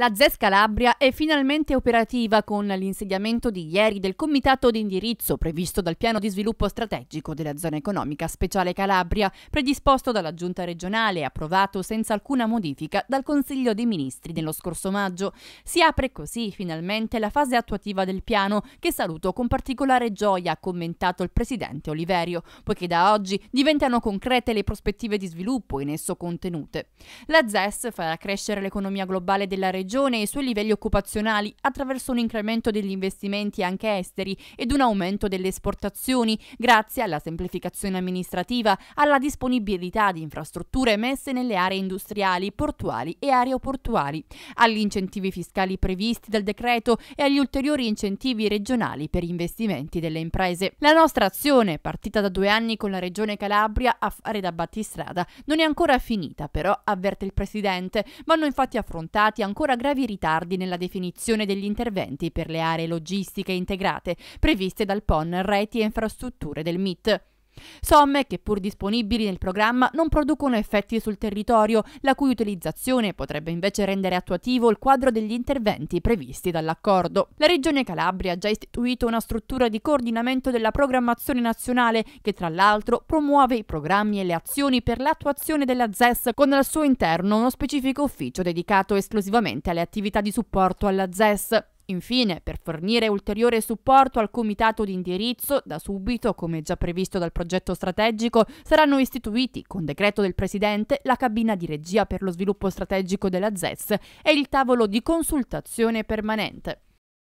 La ZES Calabria è finalmente operativa con l'insediamento di ieri del comitato di indirizzo previsto dal piano di sviluppo strategico della zona economica speciale Calabria, predisposto dalla giunta regionale e approvato senza alcuna modifica dal Consiglio dei Ministri nello scorso maggio. Si apre così finalmente la fase attuativa del piano che saluto con particolare gioia, ha commentato il presidente Oliverio, poiché da oggi diventano concrete le prospettive di sviluppo in esso contenute. La ZES farà crescere l'economia globale della regione Regione e i suoi livelli occupazionali attraverso un incremento degli investimenti anche esteri ed un aumento delle esportazioni grazie alla semplificazione amministrativa, alla disponibilità di infrastrutture messe nelle aree industriali, portuali e aeroportuali, agli incentivi fiscali previsti dal decreto e agli ulteriori incentivi regionali per investimenti delle imprese. La nostra azione, partita da due anni con la Regione Calabria a fare da battistrada, non è ancora finita, però avverte il Presidente. Vanno infatti affrontati ancora ancora gravi ritardi nella definizione degli interventi per le aree logistiche integrate previste dal PON Reti e Infrastrutture del MIT. Somme che pur disponibili nel programma non producono effetti sul territorio, la cui utilizzazione potrebbe invece rendere attuativo il quadro degli interventi previsti dall'accordo. La Regione Calabria ha già istituito una struttura di coordinamento della programmazione nazionale che tra l'altro promuove i programmi e le azioni per l'attuazione della ZES con al suo interno uno specifico ufficio dedicato esclusivamente alle attività di supporto alla ZES. Infine, per fornire ulteriore supporto al comitato di indirizzo, da subito, come già previsto dal progetto strategico, saranno istituiti, con decreto del Presidente, la cabina di regia per lo sviluppo strategico della ZES e il tavolo di consultazione permanente.